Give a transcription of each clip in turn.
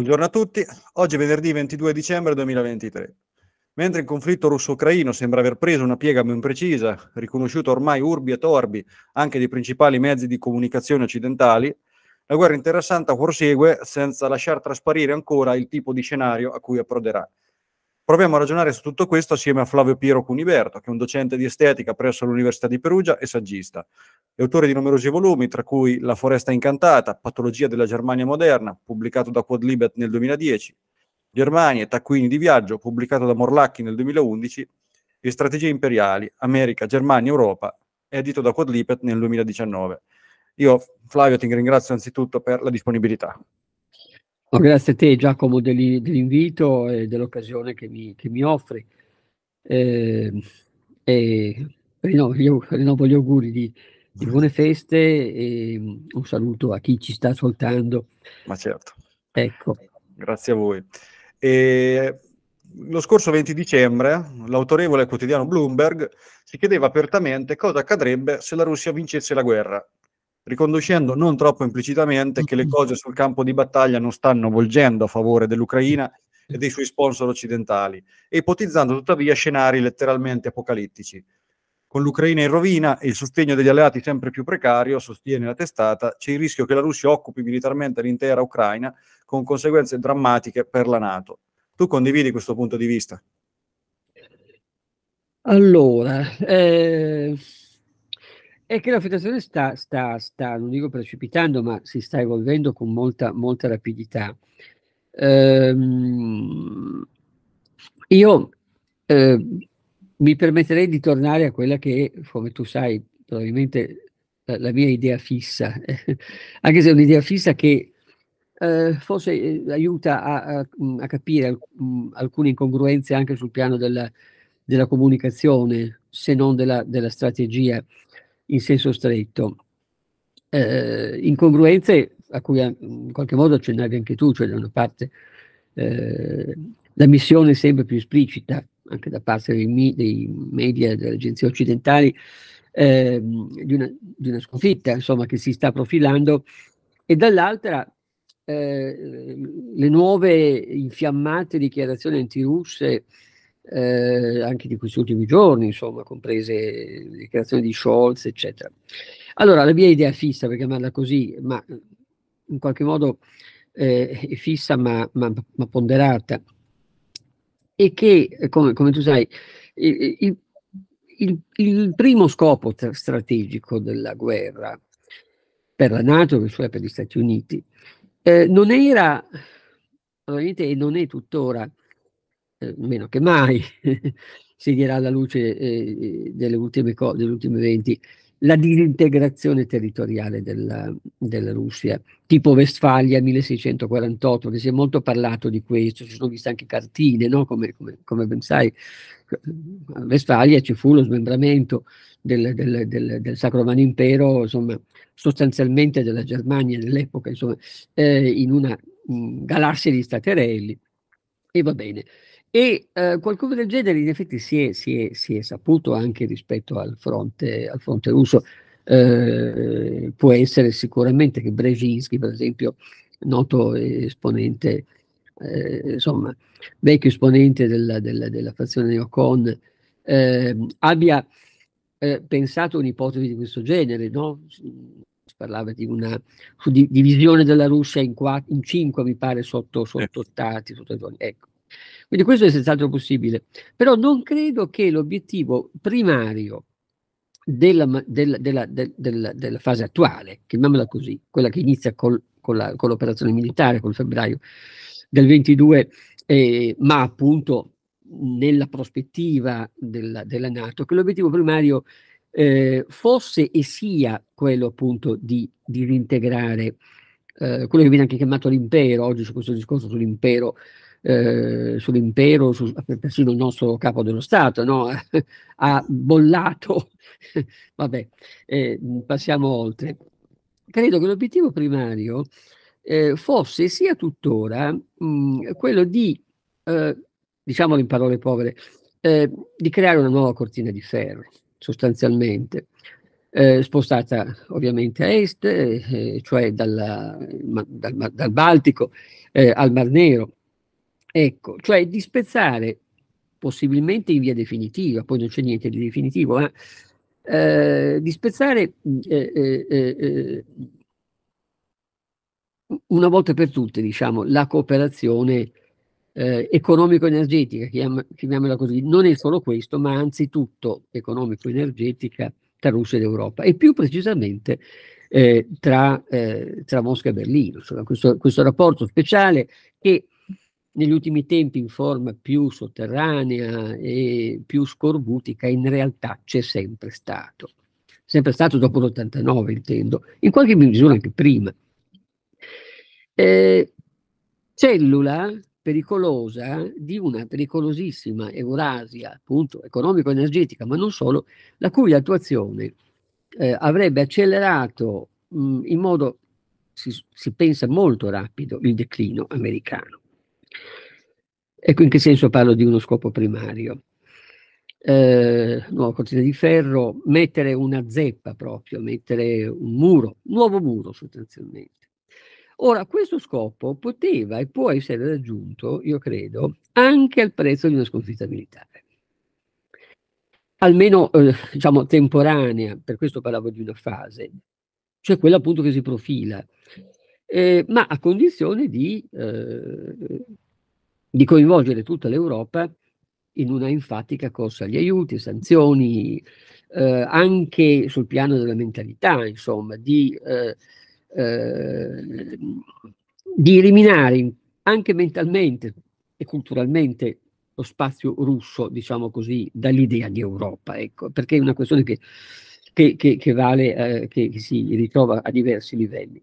Buongiorno a tutti, oggi è venerdì 22 dicembre 2023. Mentre il conflitto russo-ucraino sembra aver preso una piega ben precisa, riconosciuto ormai urbi e torbi anche dai principali mezzi di comunicazione occidentali, la guerra interessante prosegue senza lasciar trasparire ancora il tipo di scenario a cui approderà. Proviamo a ragionare su tutto questo assieme a Flavio Piero Cuniberto, che è un docente di estetica presso l'Università di Perugia e saggista, è autore di numerosi volumi, tra cui La foresta incantata, Patologia della Germania moderna, pubblicato da Quadlibet nel 2010, Germania e taccuini di viaggio, pubblicato da Morlacchi nel 2011, e Strategie imperiali, America, Germania, Europa, edito da Quadlibet nel 2019. Io, Flavio, ti ringrazio anzitutto per la disponibilità. No, grazie a te Giacomo dell'invito e dell'occasione che mi, che mi offri. Eh, eh, rinnovo, rinnovo gli auguri di, e buone feste e ehm, un saluto a chi ci sta ascoltando. Ma certo. Ecco. Grazie a voi. E lo scorso 20 dicembre l'autorevole quotidiano Bloomberg si chiedeva apertamente cosa accadrebbe se la Russia vincesse la guerra, riconducendo non troppo implicitamente che le cose sul campo di battaglia non stanno volgendo a favore dell'Ucraina e dei suoi sponsor occidentali, e ipotizzando tuttavia scenari letteralmente apocalittici. Con l'Ucraina in rovina e il sostegno degli alleati sempre più precario, sostiene la testata, c'è il rischio che la Russia occupi militarmente l'intera Ucraina con conseguenze drammatiche per la Nato. Tu condividi questo punto di vista? Allora, eh, è che la federazione sta, sta, sta, non dico precipitando, ma si sta evolvendo con molta, molta rapidità. Eh, io eh, mi permetterei di tornare a quella che, come tu sai, probabilmente la, la mia idea fissa, anche se è un'idea fissa che eh, forse eh, aiuta a, a, mm, a capire alc- mh, mm, alcune incongruenze anche sul piano della, della comunicazione, se non della, della, strategia in senso stretto. Eh, incongruenze a cui eh, in qualche modo accennavi anche tu, cioè da una parte eh, la missione sempre più esplicita anche da parte dei, dei media delle agenzie occidentali, eh, di, una, di, una, sconfitta insomma, che si sta profilando, e dall'altra eh, le nuove infiammate dichiarazioni antirusse eh, anche di questi ultimi giorni, insomma, comprese le dichiarazioni di Scholz, eccetera. Allora, la mia idea fissa, per chiamarla così, ma in qualche modo eh, fissa ma, ma, ma ponderata, e che, eh, come, come tu sai, il, il, il, primo scopo strategico della guerra per la Nato, che cioè per gli Stati Uniti, eh, non era, probabilmente e non è tuttora, eh, meno che mai, si dirà alla luce eh, eh delle, ultime co- delle ultime 20 la disintegrazione territoriale della, della Russia, tipo Vestfalia 1648, che si è molto parlato di questo, ci sono viste anche cartine, no? come, come, come ben sai, a Westfalia ci fu lo smembramento del, del, del, del Sacro Romano Impero, insomma, sostanzialmente della Germania dell'epoca, insomma, eh, in una mh, galassia di staterelli, e va bene. E eh, qualcosa del genere in effetti si è, si, è, si è, saputo anche rispetto al fronte, al fronte russo. Eh, può essere sicuramente che Brzezinski, per esempio, noto esponente, eh, insomma, vecchio esponente della, della, della fazione neocon, ehm, abbia eh, pensato un'ipotesi di questo genere, no? si parlava di una divisione della Russia in, quattro, in cinque, mi pare, sotto, sotto stati, sotto regioni. Ecco. Quindi questo è senz'altro possibile, però non credo che l'obiettivo primario della, della, della, della, fase attuale, chiamiamola così, quella che inizia col, con, la, con, l'operazione militare, col febbraio del 22, eh, ma appunto nella prospettiva della, della Nato, che l'obiettivo primario eh, fosse e sia quello appunto di, di rintegrare eh, quello che viene anche chiamato l'impero, oggi su questo discorso sull'impero eh, sull'impero, su, persino il nostro capo dello Stato, no? ha bollato. Vabbè, eh, passiamo oltre. Credo che l'obiettivo primario eh, fosse sia tuttora mh, quello di, eh, diciamolo in parole povere, eh, di creare una nuova cortina di ferro, sostanzialmente. Eh, spostata ovviamente a est, eh, cioè dalla, ma, dal, dal, Baltico eh, al Mar Nero, Ecco, cioè di spezzare possibilmente in via definitiva, poi non c'è niente di definitivo, ma eh, eh, di spezzare mm, eh, eh, eh mm, una volta per tutte, diciamo, la cooperazione eh, economico-energetica, chiam- chiamiamola così, non è solo questo, ma anzitutto economico-energetica tra Russia ed Europa e più precisamente tra, tra, Mosca e Berlino, cioè questo, questo rapporto speciale che negli ultimi tempi in forma più sotterranea e più scorbutica, in realtà c'è sempre stato. Sempre stato dopo l'89, intendo, in qualche misura anche prima. Eh, cellula pericolosa di una pericolosissima Eurasia, appunto, economico-energetica, ma non solo, la cui attuazione eh, avrebbe accelerato mh, in modo, si, si pensa, molto rapido il declino americano. Ecco in che senso parlo di uno scopo primario. Eh, nuova cortina di ferro, mettere una zeppa proprio, mettere un muro, un nuovo muro sostanzialmente. Ora, questo scopo poteva e può essere raggiunto, io credo, anche al prezzo di una sconfitta militare. Almeno, eh, diciamo, temporanea, per questo parlavo di una fase, cioè quella appunto che si profila, eh, ma a condizione di eh, di coinvolgere tutta l'Europa in una enfatica corsa agli aiuti, sanzioni, eh, anche sul piano della mentalità, insomma, di, eh, eh, di eliminare anche mentalmente e culturalmente lo spazio russo, diciamo così, dall'idea di Europa, ecco, perché è una questione che, che, che, che vale, eh, che, si ritrova a diversi livelli.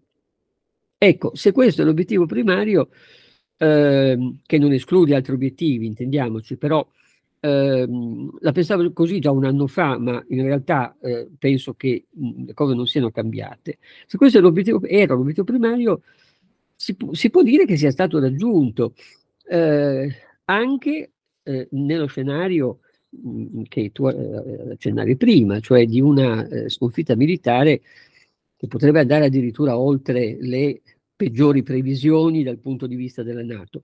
Ecco, se questo è l'obiettivo primario, Ehm, che non esclude altri obiettivi, intendiamoci, però ehm, la pensavo così già un anno fa, ma in realtà eh, penso che mh, mm, le cose non siano cambiate. Se questo l'obiettivo, era l'obiettivo primario, si, si, può dire che sia stato raggiunto eh, anche eh, nello scenario mh, mm, che tu eh, accennavi prima, cioè di una eh, sconfitta militare che potrebbe andare addirittura oltre le peggiori previsioni dal punto di vista della Nato.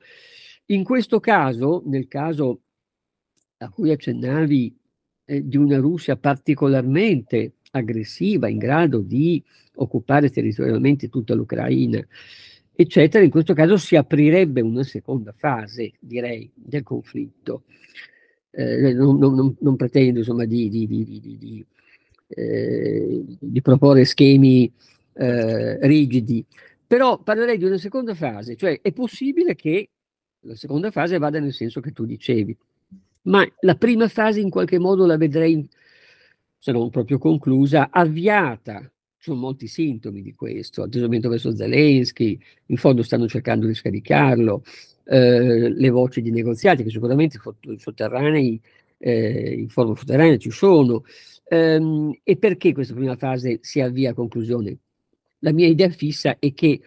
In questo caso, nel caso a cui accennavi eh, di una Russia particolarmente aggressiva, in grado di occupare territorialmente tutta l'Ucraina, eccetera, in questo caso si aprirebbe una seconda fase, direi, del conflitto. Eh, non, non, non, pretendo insomma, di, di, di, eh, di, proporre schemi eh, rigidi, però parlerei di una seconda fase, cioè è possibile che la seconda fase vada nel senso che tu dicevi, ma la prima fase in qualche modo la vedrei, se non proprio conclusa, avviata. Ci sono molti sintomi di questo, atteggiamento verso Zelensky, in fondo stanno cercando di scaricarlo, eh, le voci di negoziati che sicuramente sotterranei, eh, in forma sotterranea ci sono. Ehm, e perché questa prima fase si avvia a conclusione? la mia idea fissa è che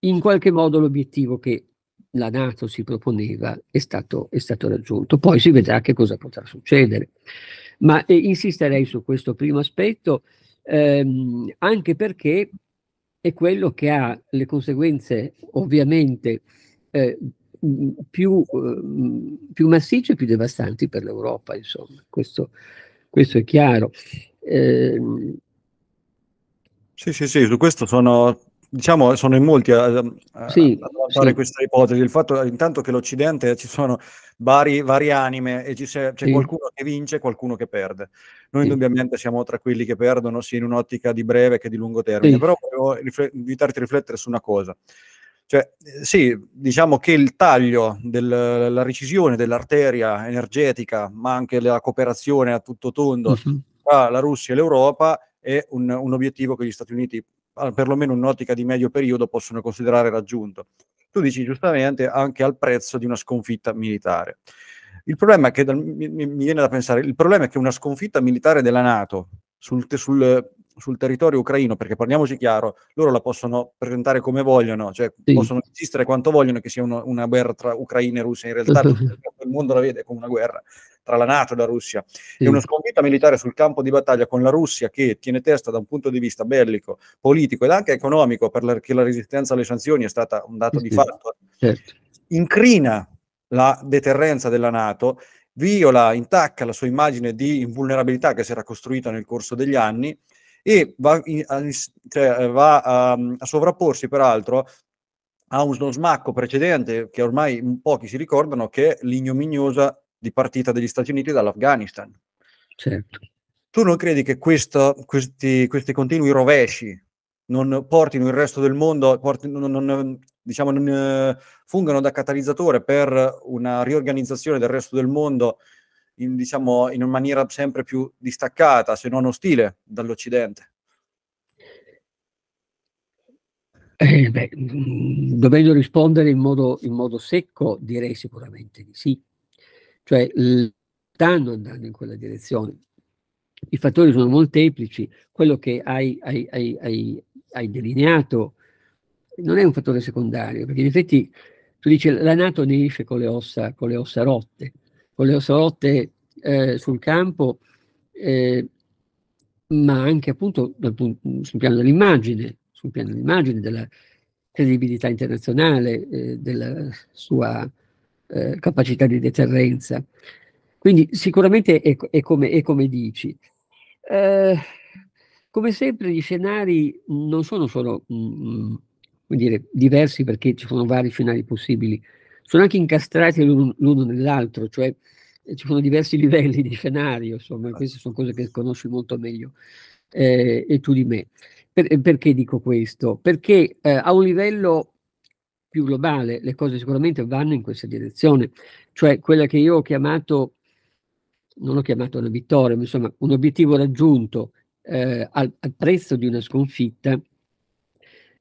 in qualche modo l'obiettivo che la Nato si proponeva è stato, è stato, raggiunto. Poi si vedrà che cosa potrà succedere. Ma eh, insisterei su questo primo aspetto, ehm, anche perché è quello che ha le conseguenze ovviamente eh, più, eh, più, massicce e più devastanti per l'Europa, insomma, questo, questo è chiaro. Ehm, sì, sì, sì, su questo sono, diciamo, sono in molti a, a, sì, a fare sì. questa ipotesi. Il fatto intanto che l'Occidente ci sono vari, vari anime e c'è, c'è sì. qualcuno che vince e qualcuno che perde. Noi indubbiamente siamo tra quelli che perdono, sia in un'ottica di breve che di lungo termine, però volevo rifle- invitarti a riflettere su una cosa. Cioè, eh, sì, diciamo che il taglio della recisione dell'arteria energetica, ma anche la cooperazione a tutto tondo mm-hmm. tra la Russia e l'Europa, è un, un obiettivo che gli Stati Uniti, perlomeno in un'ottica di medio periodo, possono considerare raggiunto. Tu dici giustamente anche al prezzo di una sconfitta militare. Il problema è che dal, mi, mi, viene da pensare, il problema è che una sconfitta militare della Nato sul, sul, sul, territorio ucraino, perché parliamoci chiaro, loro la possono presentare come vogliono, cioè sì. possono esistere quanto vogliono che sia uno, una guerra tra Ucraina e Russia, in realtà tutto il mondo la vede come una guerra tra la Nato e la Russia, sì. e una sconfitta militare sul campo di battaglia con la Russia che tiene testa da un punto di vista bellico, politico ed anche economico, perché la, resistenza alle sanzioni è stata un dato sì, di fatto, certo. incrina la deterrenza della Nato, viola, intacca la sua immagine di invulnerabilità che si era costruita nel corso degli anni e va, in, a, cioè, va a, a sovrapporsi peraltro a uno smacco precedente che ormai pochi si ricordano, che è l'ignominiosa di partita degli Stati Uniti dall'Afghanistan. Certo. Tu non credi che questo, questi, questi, continui rovesci non portino il resto del mondo, portino, non, non, diciamo, non, eh, fungano da catalizzatore per una riorganizzazione del resto del mondo in, diciamo, in maniera sempre più distaccata, se non ostile, dall'Occidente? Eh, beh, mm, dovendo rispondere in modo, in modo secco, direi sicuramente di sì cioè stanno andando in quella direzione. I fattori sono molteplici, quello che hai, hai, hai, hai delineato non è un fattore secondario, perché in effetti tu dici la Nato aderisce con le ossa, con le ossa rotte, con le ossa rotte eh, sul campo, eh, ma anche appunto dal, sul piano dell'immagine, sul piano dell'immagine, della credibilità internazionale, eh, della sua eh, capacità di deterrenza. Quindi sicuramente è, è, come, è come, dici. Eh, come sempre gli scenari non sono solo mh, mm, dire, diversi perché ci sono vari scenari possibili, sono anche incastrati l'uno, l'uno nell'altro, cioè eh, ci sono diversi livelli di scenario, insomma, queste sono cose che conosci molto meglio eh, e tu di me. Per, perché dico questo? Perché eh, a un livello più globale, le cose sicuramente vanno in questa direzione, cioè quella che io ho chiamato, non ho chiamato una vittoria, ma insomma un obiettivo raggiunto eh, al, al prezzo di una sconfitta,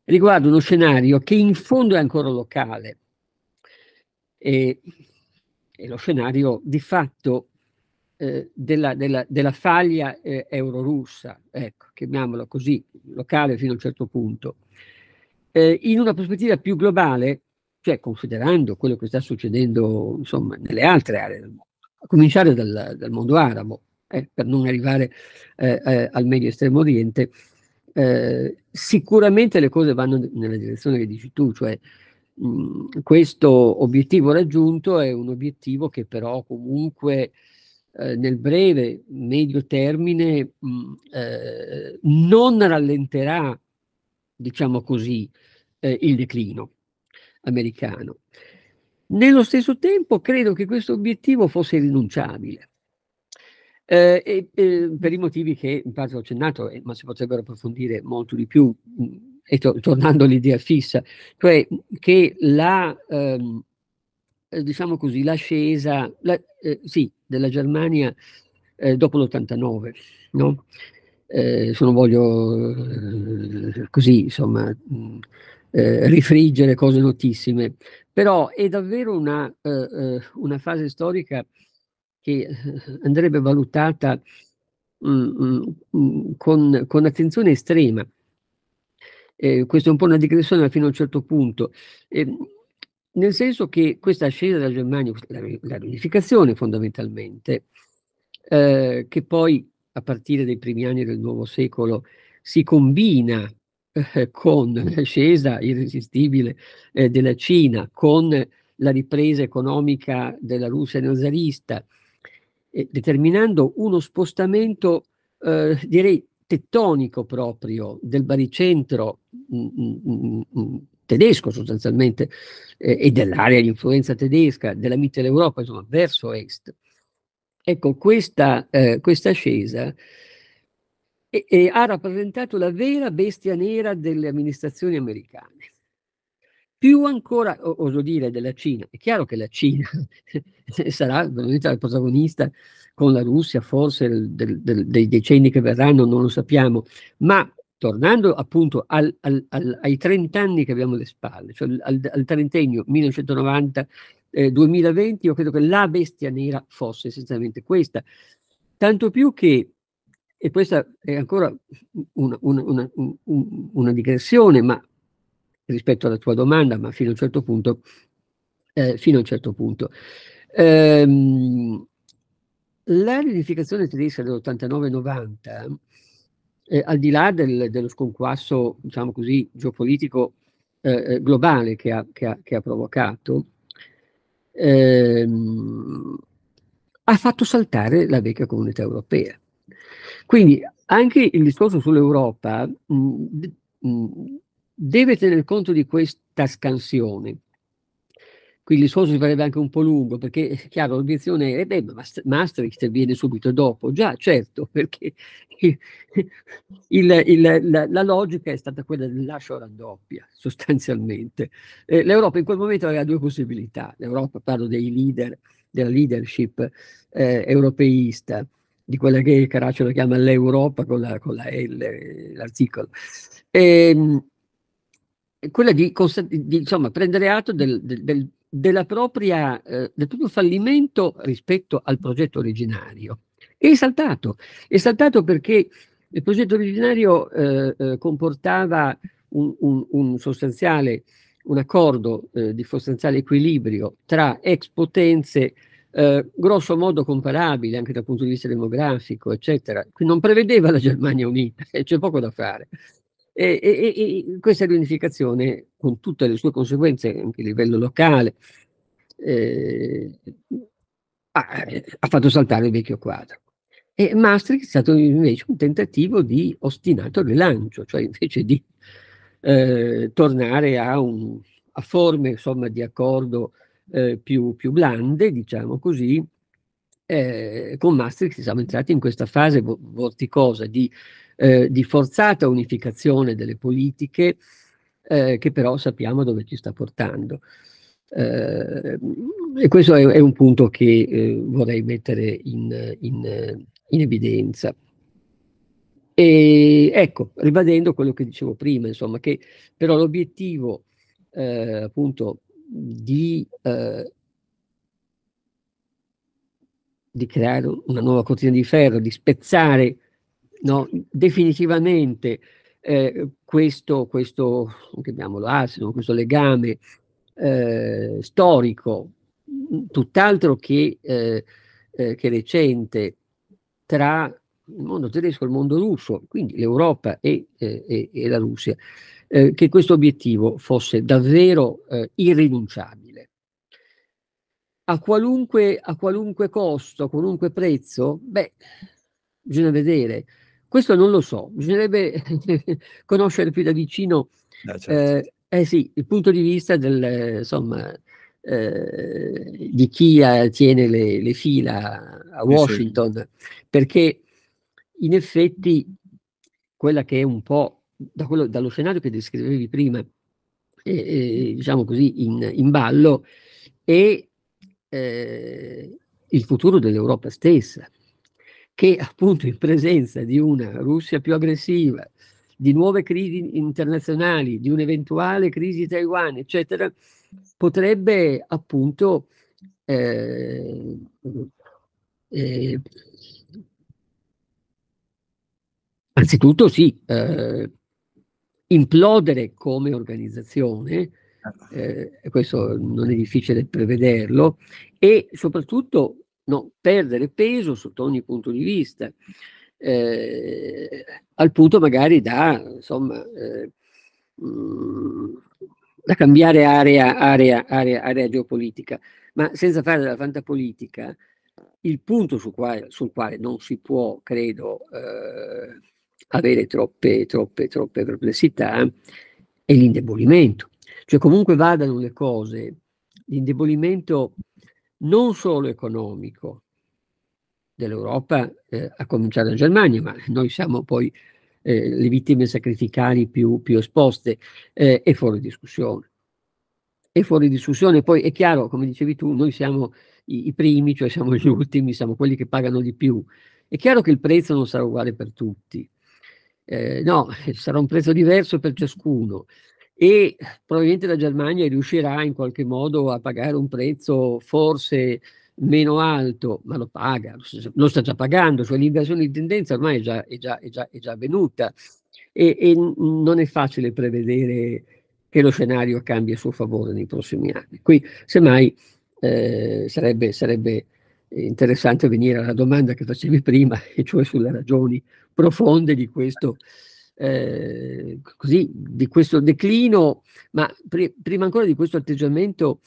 riguarda uno scenario che in fondo è ancora locale. E, e lo scenario di fatto eh, della, della, della, faglia eh, euro-russa, ecco, chiamiamolo così, locale fino a un certo punto eh, in una prospettiva più globale, cioè considerando quello che sta succedendo insomma, nelle altre aree del mondo, a cominciare dal, dal mondo arabo, eh, per non arrivare eh, eh al medio estremo oriente, eh, sicuramente le cose vanno nella direzione che dici tu, cioè mh, questo obiettivo raggiunto è un obiettivo che però comunque eh, nel breve, medio termine mh, non rallenterà diciamo così, eh, il declino americano. Nello stesso tempo credo che questo obiettivo fosse rinunciabile. Eh, e, eh, per i motivi che in parte ho accennato, eh, ma si potrebbero approfondire molto di più, mh, mm, e to tornando all'idea fissa, cioè che la, ehm, eh, diciamo così, l'ascesa, la, eh, sì, della Germania dopo l'89, no? eh, non voglio eh, così, insomma, mh, eh, rifriggere cose notissime, però è davvero una, eh, eh, una fase storica che andrebbe valutata mh, mm, mh, mm, mm, con, con, attenzione estrema. questa è un po' una digressione fino a un certo punto nel senso che questa ascesa della Germania, la, la riunificazione fondamentalmente, eh, che poi a partire dai primi anni del nuovo secolo si combina eh, con l'ascesa irresistibile eh, della Cina, con la ripresa economica della Russia nazarista, eh, determinando uno spostamento, eh, direi, tettonico proprio del baricentro mh, mh, mh, tedesco sostanzialmente eh, e dell'area di influenza tedesca della Mitteleuropa, insomma, verso est. Ecco, questa, eh, questa scesa e, e ha rappresentato la vera bestia nera delle amministrazioni americane. Più ancora, oso dire, della Cina. È chiaro che la Cina sarà la protagonista con la Russia, forse del, del, dei decenni che verranno, non lo sappiamo, ma tornando appunto al, al, al, ai trent'anni che abbiamo alle spalle, cioè al, trentennio 1990 eh, 2020, io credo che la bestia nera fosse essenzialmente questa. Tanto più che, e questa è ancora una, una, una, un, una digressione, ma rispetto alla tua domanda, ma fino a un certo punto, eh, fino a un certo punto. Ehm, la riunificazione tedesca dell'89-90, eh, al di là del, dello sconquasso, diciamo così, geopolitico eh, eh globale che ha, che ha, che ha provocato, Ehm, ha fatto saltare la vecchia comunità europea. Quindi anche il discorso sull'Europa mh, mh, deve tener conto di questa scansione quindi il discorso sarebbe anche un po' lungo, perché è eh, chiaro, l'obiezione è, eh, beh, Maastricht viene subito dopo, già certo, perché il, il, la, la, logica è stata quella del lascio raddoppia, sostanzialmente. Eh, L'Europa in quel momento aveva due possibilità, l'Europa, parlo dei leader, della leadership eh, europeista, di quella che Caracciolo chiama l'Europa con la, con la L, eh, l'articolo. Ehm, quella di, di insomma, prendere atto del, del, del, della propria, eh, del proprio fallimento rispetto al progetto originario. È saltato, è saltato perché il progetto originario eh, eh, comportava un, un, un, sostanziale, un accordo eh, di sostanziale equilibrio tra ex potenze eh, grosso modo comparabili anche dal punto di vista demografico, eccetera. Non prevedeva la Germania unita, e c'è poco da fare. E, e, e questa riunificazione, con tutte le sue conseguenze anche a livello locale, eh, ha, eh, ha, fatto saltare il vecchio quadro. E Maastricht è stato invece un tentativo di ostinato rilancio, cioè invece di eh, tornare a, un, a forme insomma, di accordo eh, più, più, blande, diciamo così, eh, con Maastricht siamo entrati in questa fase vorticosa di eh, di forzata unificazione delle politiche eh, che però sappiamo dove ci sta portando. Eh, e questo è, è, un punto che eh, vorrei mettere in, in, in evidenza. E ecco, ribadendo quello che dicevo prima, insomma, che però l'obiettivo eh, appunto di, eh, di, creare una nuova cortina di ferro, di spezzare no? definitivamente eh, questo, questo, chiamiamolo asino, questo legame eh, storico, mm, tutt'altro che, eh, eh, che, recente, tra il mondo tedesco e il mondo russo, quindi l'Europa e, e, e la Russia, eh, che questo obiettivo fosse davvero eh, irrinunciabile. A qualunque, a qualunque costo, a qualunque prezzo, beh, bisogna vedere. Questo non lo so, bisognerebbe conoscere più da vicino no, eh, eh, certo. eh, eh sì, il punto di vista del, insomma, eh, di chi eh, tiene le, le fila a Washington, eh sì. perché in effetti quella che è un po' da quello, dallo scenario che descrivevi prima, eh, diciamo così, in, in ballo, è il futuro dell'Europa stessa che appunto in presenza di una Russia più aggressiva, di nuove crisi internazionali, di un'eventuale crisi Taiwan, eccetera, potrebbe appunto eh, eh, anzitutto sì, eh, implodere come organizzazione, certo. eh, questo non è difficile prevederlo, e soprattutto no, perdere peso sotto ogni punto di vista, eh, al punto magari da, insomma, eh, mh, mm, da cambiare area, area, area, area, geopolitica, ma senza fare della fantapolitica, il punto sul quale, sul quale non si può, credo, eh, avere troppe, troppe, troppe perplessità è l'indebolimento. Cioè comunque vadano le cose, l'indebolimento non solo economico dell'Europa, eh, a cominciare dalla Germania, ma noi siamo poi eh, le vittime sacrificali più, più esposte, eh, è fuori discussione. È fuori discussione, poi è chiaro, come dicevi tu, noi siamo i, i primi, cioè siamo gli ultimi, siamo quelli che pagano di più. È chiaro che il prezzo non sarà uguale per tutti, eh, no, sarà un prezzo diverso per ciascuno e probabilmente la Germania riuscirà in qualche modo a pagare un prezzo forse meno alto, ma lo paga, lo sta già pagando, cioè l'inversione di tendenza ormai è già, è già, è già, è già avvenuta e, e, non è facile prevedere che lo scenario cambia a suo favore nei prossimi anni. Qui semmai eh, sarebbe, sarebbe interessante venire alla domanda che facevi prima, e cioè sulle ragioni profonde di questo eh, così, di questo declino, ma pr prima ancora di questo atteggiamento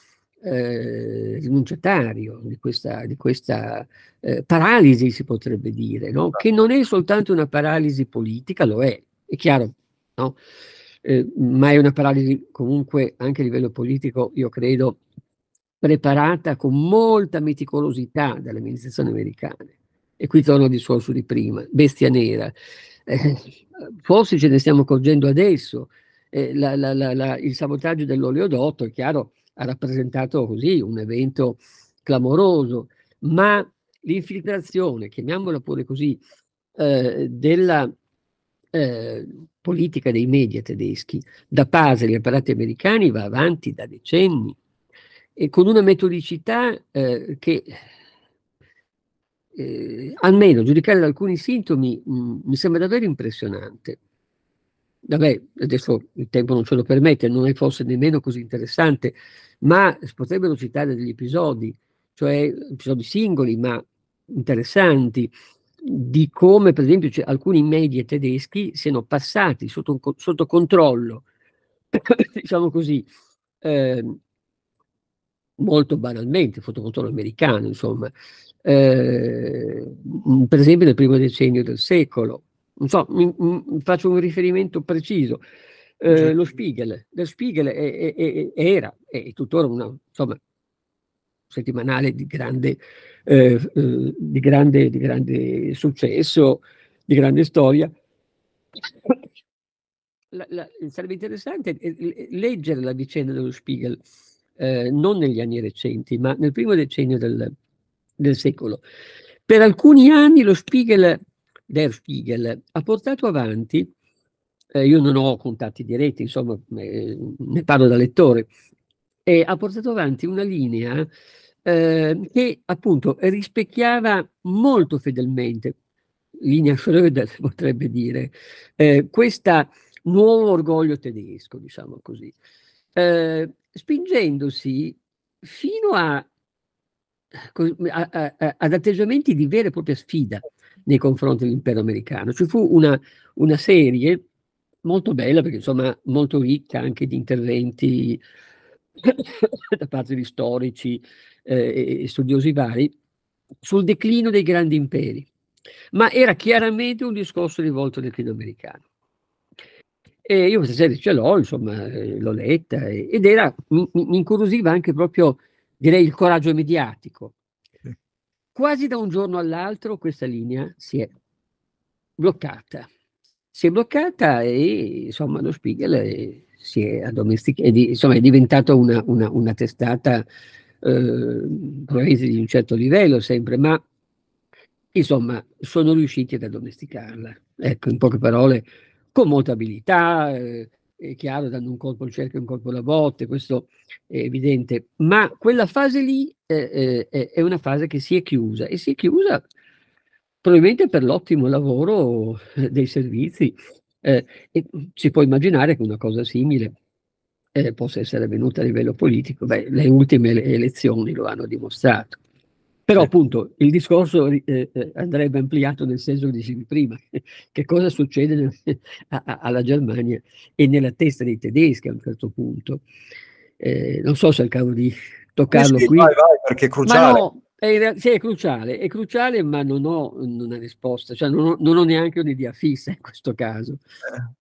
eh, rinunciatario, di questa, di questa eh, paralisi si potrebbe dire, no? che esatto. non è soltanto una paralisi politica, lo è, è chiaro, no? Eh, ma è una paralisi comunque anche a livello politico, io credo, preparata con molta meticolosità dalle amministrazioni americane. E qui torno al discorso di prima, bestia nera eh, forse ce ne stiamo accorgendo adesso. Eh, la, la, la, il sabotaggio dell'oleodotto, è chiaro, ha rappresentato così un evento clamoroso, ma l'infiltrazione, chiamiamola pure così, eh, della eh, politica dei media tedeschi da parte degli apparati americani va avanti da decenni e con una metodicità eh, che eh, almeno giudicare da alcuni sintomi mh, mm, mi sembra davvero impressionante. Vabbè, adesso il tempo non ce lo permette, non è forse nemmeno così interessante, ma si potrebbero citare degli episodi, cioè episodi singoli ma interessanti, di come per esempio cioè, alcuni media tedeschi siano passati sotto, sotto controllo, diciamo così, eh, molto banalmente, il fotocontrollo americano, insomma, eh, per esempio nel primo decennio del secolo. Non so, mi, mi faccio un riferimento preciso. Eh, certo. Lo Spiegel, lo Spiegel è, è, è, era e tuttora una, insomma, settimanale di grande, eh, eh, di, grande, di grande successo, di grande storia. La, la, sarebbe interessante eh, leggere la vicenda dello Spiegel eh, non negli anni recenti, ma nel primo decennio del, del secolo. Per alcuni anni lo Spiegel, Der Spiegel, ha portato avanti, eh, io non ho contatti diretti, insomma, eh, ne parlo da lettore, ha portato avanti una linea eh, che appunto rispecchiava molto fedelmente, linea Schröder potrebbe dire, eh, questo nuovo orgoglio tedesco, diciamo così. Eh, spingendosi fino a, a, a, ad atteggiamenti di vera e propria sfida nei confronti dell'impero americano. Ci fu una, una serie molto bella, perché insomma molto ricca anche di interventi da parte di storici eh, e studiosi vari, sul declino dei grandi imperi, ma era chiaramente un discorso rivolto al declino americano. E io questa serie ce l'ho, insomma, eh, l'ho letta ed era, mi, mi incuriosiva anche proprio, direi, il coraggio mediatico. Sì. Quasi da un giorno all'altro questa linea si è bloccata. Si è bloccata e insomma lo Spiegel è, eh, si è addomesticato, è, di, insomma, è diventata una, una, una, testata eh, di un certo livello sempre, ma insomma sono riusciti ad addomesticarla. Ecco, in poche parole, con molta abilità, eh, è chiaro, dando un colpo al cerchio e un colpo alla botte, questo è evidente, ma quella fase lì eh, eh, è una fase che si è chiusa e si è chiusa probabilmente per l'ottimo lavoro eh, dei servizi. Eh, e si può immaginare che una cosa simile eh, possa essere avvenuta a livello politico, Beh, le ultime elezioni lo hanno dimostrato. Però appunto il discorso eh, eh, andrebbe ampliato nel senso che dicevi prima, che cosa succede nel, a, a, alla Germania e nella testa dei tedeschi a un certo punto. Eh, non so se è il caso di toccarlo sì, qui. Vai, vai, perché è cruciale. No, è, sì, è cruciale, è cruciale, ma non ho una risposta, cioè non ho, non ho neanche un'idea fissa in questo caso,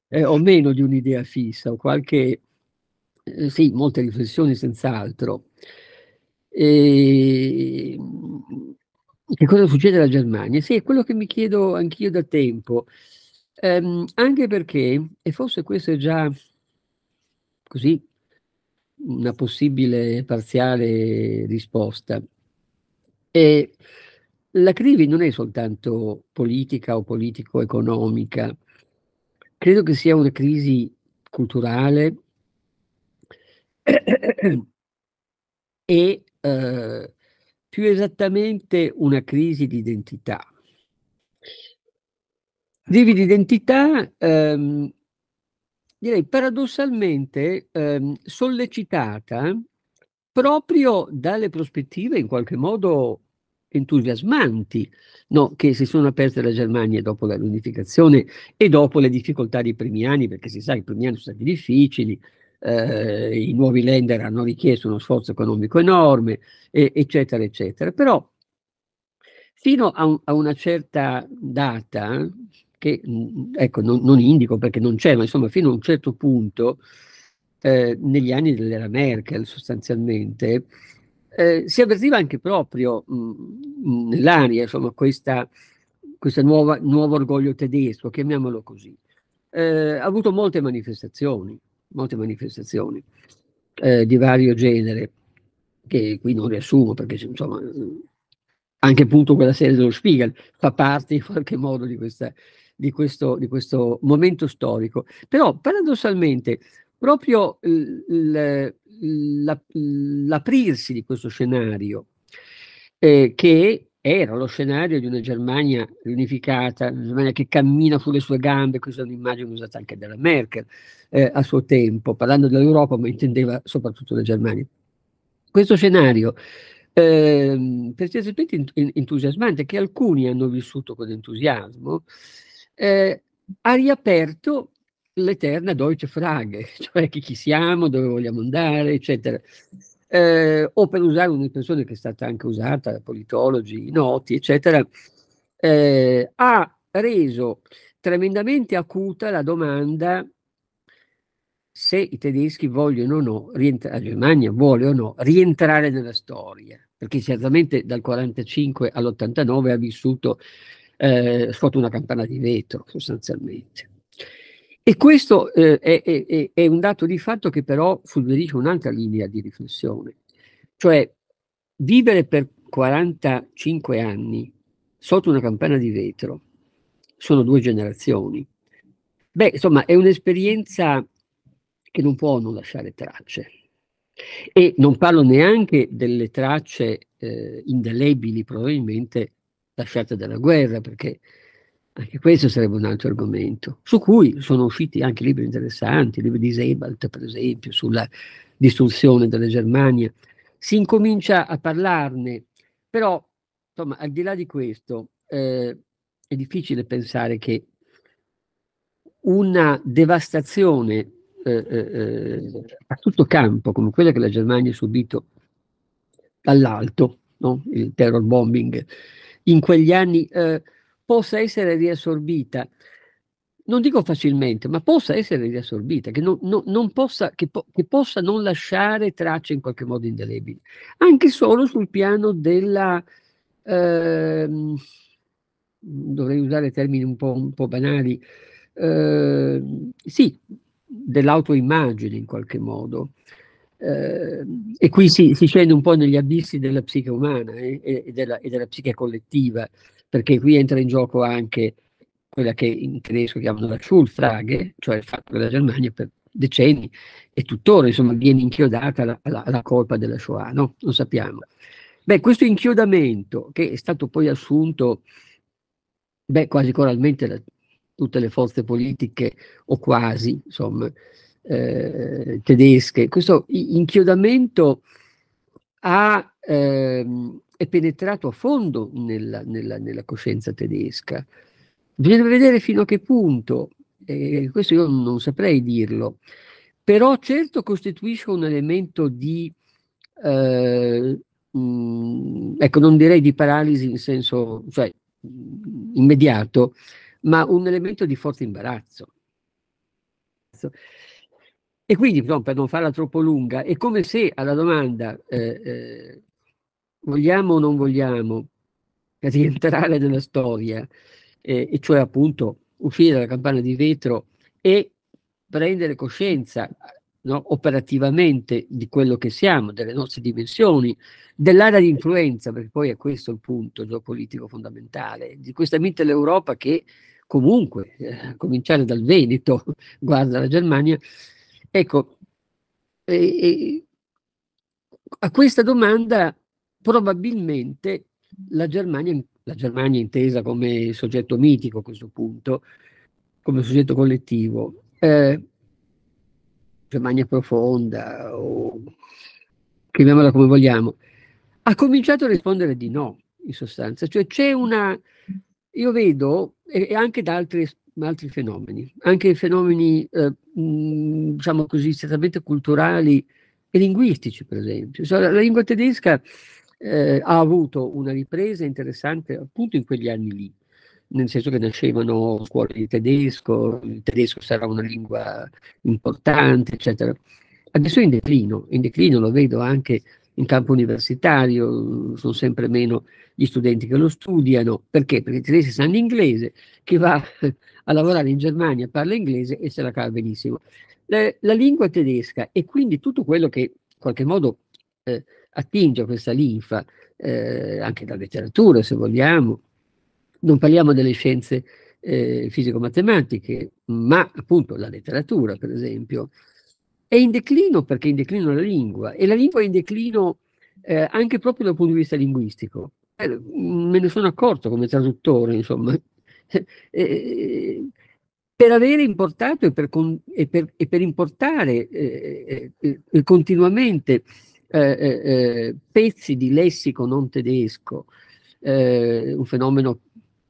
eh, eh o meno di un'idea fissa, ho qualche, eh, sì, molte riflessioni senz'altro. E mm, che cosa succede alla Germania? Sì, è quello che mi chiedo anch'io da tempo, ehm, anche perché, e forse questo è già così una possibile parziale risposta, e la crisi non è soltanto politica o politico-economica, credo che sia una crisi culturale e eh, più esattamente una crisi di identità. Crisi di identità, ehm, direi paradossalmente ehm, sollecitata proprio dalle prospettive in qualche modo entusiasmanti no, che si sono aperte alla Germania dopo la riunificazione e dopo le difficoltà dei primi anni, perché si sa che i primi anni sono stati difficili, eh, i nuovi lender hanno richiesto uno sforzo economico enorme, e, eccetera, eccetera. Però fino a, un, a una certa data, che ecco, non, non indico perché non c'è, ma insomma fino a un certo punto, eh, negli anni dell'era Merkel sostanzialmente, eh, si avvertiva anche proprio nell'aria questa, questo nuovo orgoglio tedesco, chiamiamolo così. Eh, ha avuto molte manifestazioni, molte manifestazioni eh, di vario genere, che qui non riassumo perché insomma anche appunto quella serie dello Spiegel fa parte in qualche modo di, questa, di, questo, di questo, momento storico. Però paradossalmente proprio l'aprirsi di questo scenario eh, che era lo scenario di una Germania riunificata, una Germania che cammina sulle sue gambe, questa è un'immagine usata anche dalla Merkel eh, a suo tempo, parlando dell'Europa ma intendeva soprattutto la Germania. Questo scenario eh, per certi aspetti entusiasmante, che alcuni hanno vissuto con entusiasmo, eh, ha riaperto l'eterna Deutsche Frage, cioè chi siamo, dove vogliamo andare, eccetera eh, o per usare un'espressione che è stata anche usata da politologi noti, eccetera, eh, ha reso tremendamente acuta la domanda se i tedeschi vogliono o no, rientra- la Germania vuole o no rientrare nella storia, perché certamente dal 45 all'89 ha vissuto, eh, sotto una campana di vetro sostanzialmente. E questo eh, è, è, è, un dato di fatto che però suggerisce un'altra linea di riflessione, cioè vivere per 45 anni sotto una campana di vetro, sono due generazioni. Beh, insomma, è un'esperienza che non può non lasciare tracce. E non parlo neanche delle tracce eh, indelebili, probabilmente lasciate dalla guerra, perché anche questo sarebbe un altro argomento, su cui sono usciti anche libri interessanti, libri di Sebald per esempio, sulla distruzione della Germania, si incomincia a parlarne, però insomma, al di là di questo eh, è difficile pensare che una devastazione eh, eh, eh a tutto campo come quella che la Germania ha subito dall'alto, no? il terror bombing, in quegli anni eh, possa essere riassorbita, non dico facilmente, ma possa essere riassorbita, che, non, non, non possa, che, po- che possa non lasciare tracce in qualche modo indelebili, anche solo sul piano della... Ehm, dovrei usare termini un po', un po banali, eh, sì, dell'autoimmagine in qualche modo. Eh, e qui si, si, scende un po' negli abissi della psiche umana eh, e, della, e, della, psiche collettiva perché qui entra in gioco anche quella che in tedesco chiamano la Schulfrage, cioè il fatto che la Germania per decenni e tuttora insomma, viene inchiodata alla, alla, alla, colpa della Shoah, no? Non sappiamo. Beh, questo inchiodamento che è stato poi assunto beh, quasi coralmente da tutte le forze politiche o quasi, insomma, eh, tedesche, questo inchiodamento ha ehm, è penetrato a fondo nella, nella, nella coscienza tedesca. Bisogna vedere fino a che punto, eh, questo io non saprei dirlo, però certo costituisce un elemento di, eh, mh, mm, ecco non direi di paralisi in senso cioè, mm, immediato, ma un elemento di forte imbarazzo. E quindi, per non farla troppo lunga, è come se alla domanda eh, eh, vogliamo o non vogliamo rientrare nella storia, eh, e cioè appunto uscire dalla campana di vetro e prendere coscienza no, operativamente di quello che siamo, delle nostre dimensioni, dell'area di influenza, perché poi è questo il punto geopolitico fondamentale, di questa Mitteleuropa che comunque, eh, a cominciare dal Veneto, guarda la Germania, ecco, eh, a questa domanda probabilmente la Germania, la Germania intesa come soggetto mitico a questo punto, come soggetto collettivo, eh, Germania profonda o chiamiamola come vogliamo, ha cominciato a rispondere di no, in sostanza. Cioè c'è una, io vedo, e anche da altri, altri fenomeni, anche fenomeni, eh, diciamo così, strettamente culturali e linguistici, per esempio. Cioè, la lingua tedesca eh, ha avuto una ripresa interessante appunto in quegli anni lì, nel senso che nascevano scuole di tedesco, il tedesco sarà una lingua importante, eccetera. Adesso è in declino, in declino lo vedo anche in campo universitario, sono sempre meno gli studenti che lo studiano, perché? Perché i tedeschi sanno inglese, chi va a lavorare in Germania parla inglese e se la cava benissimo. La, la lingua tedesca e quindi tutto quello che in qualche modo eh, attinge a questa linfa, eh, anche la letteratura se vogliamo, non parliamo delle scienze eh, fisico-matematiche, ma appunto la letteratura per esempio, è in declino perché è in declino la lingua e la lingua è in declino eh, anche proprio dal punto di vista linguistico. Eh, me ne sono accorto come traduttore, insomma. Eh, per avere importato e per, con, e per, e per importare eh, continuamente eh, eh, eh, pezzi di lessico non tedesco, eh, un fenomeno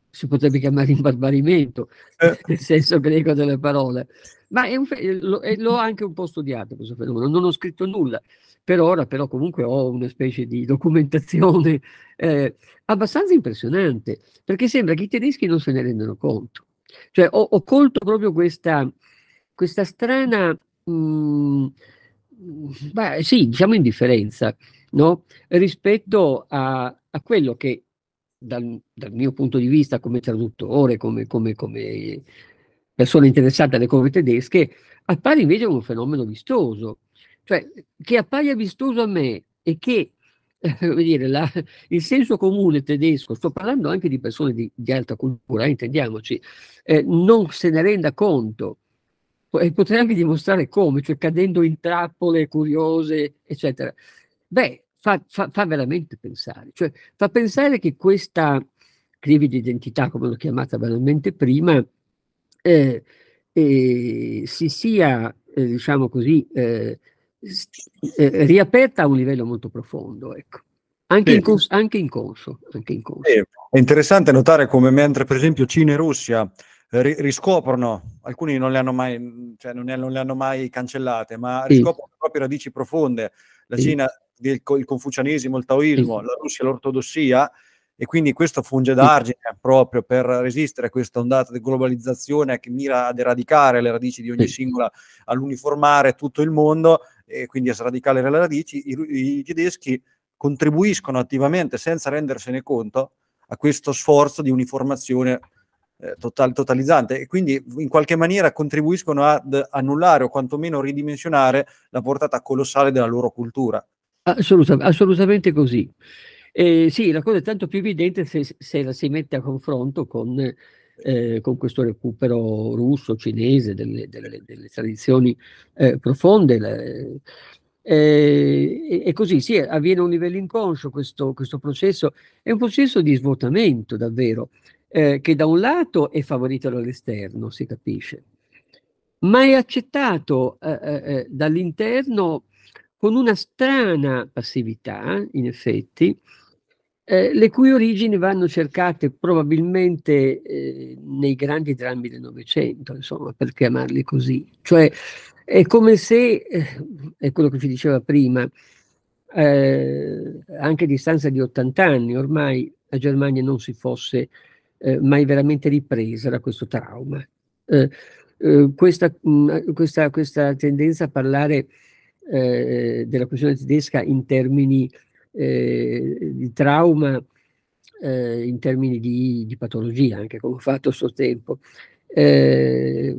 si potrebbe chiamare imbarbarimento, nel senso greco delle parole, ma è un, lo, l'ho anche un po' studiato questo fenomeno, non ho scritto nulla per ora, però comunque ho una specie di documentazione eh, abbastanza impressionante, perché sembra che i tedeschi non se ne rendano conto. Cioè ho, ho colto proprio questa, questa strana... Mh, mm, beh, sì, diciamo indifferenza no? rispetto a, a quello che dal, dal, mio punto di vista come traduttore, come, come, come persona interessata alle cose tedesche, appare invece un fenomeno vistoso. Cioè, che appaia vistoso a me e che eh, dire, la, il senso comune tedesco, sto parlando anche di persone di, di alta cultura, intendiamoci, eh, non se ne renda conto e potrei anche dimostrare come, cioè cadendo in trappole curiose, eccetera. Beh, fa, fa, fa veramente pensare, cioè fa pensare che questa crisi di identità, come l'ho chiamata banalmente prima, eh, eh, si sia, eh, diciamo così, eh, eh, riaperta a un livello molto profondo, ecco. Anche, sì. in cons- anche, in conso, anche in conso. Sì. È interessante notare come mentre per esempio Cina e Russia ri- riscoprono, alcuni non le hanno mai, cioè non, è, non le hanno mai cancellate, ma riscoprono le proprie radici profonde. La sì. Cina, il, il, confucianesimo, il taoismo, sì. la Russia, l'ortodossia, e quindi questo funge da argine proprio per resistere a questa ondata di globalizzazione che mira ad eradicare le radici di ogni singola, all'uniformare tutto il mondo e quindi a sradicare le radici. I, i tedeschi contribuiscono attivamente, senza rendersene conto, a questo sforzo di uniformazione eh, total, totalizzante e quindi in qualche maniera contribuiscono ad annullare o quantomeno ridimensionare la portata colossale della loro cultura. Assolutam- assolutamente così. Eh, sì, la cosa è tanto più evidente se, se la si mette a confronto con, eh, con questo recupero russo, cinese, delle, delle, delle tradizioni eh, profonde. La, eh, e così sì, avviene a un livello inconscio questo, questo, processo, è un processo di svuotamento davvero, eh, che da un lato è favorito dall'esterno, si capisce, ma è accettato eh, eh, eh, dall'interno con una strana passività, in effetti, eh, le cui origini vanno cercate probabilmente eh, nei grandi drammi del Novecento, insomma, per chiamarli così. Cioè, è come se, eh, è quello che vi diceva prima, eh, anche a distanza di 80 anni ormai la Germania non si fosse eh, mai veramente ripresa da questo trauma. Eh, eh, questa, mh, mm, eh, questa, questa, tendenza a parlare eh, della questione tedesca in termini eh, di trauma, in termini di, di, patologia, anche come ho fatto a suo tempo, è